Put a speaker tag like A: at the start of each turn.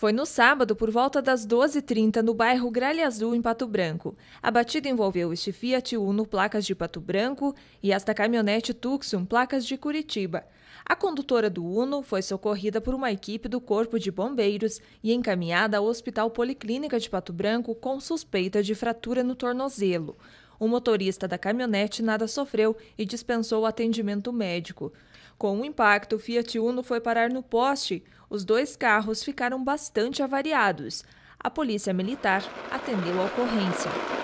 A: Foi no sábado, por volta das 12h30, no bairro Gralha Azul, em Pato Branco. A batida envolveu este Fiat Uno, placas de Pato Branco, e esta caminhonete Tucson, placas de Curitiba. A condutora do Uno foi socorrida por uma equipe do Corpo de Bombeiros e encaminhada ao Hospital Policlínica de Pato Branco com suspeita de fratura no tornozelo. O motorista da caminhonete nada sofreu e dispensou o atendimento médico. Com o impacto, o Fiat Uno foi parar no poste. Os dois carros ficaram bastante avariados. A polícia militar atendeu a ocorrência.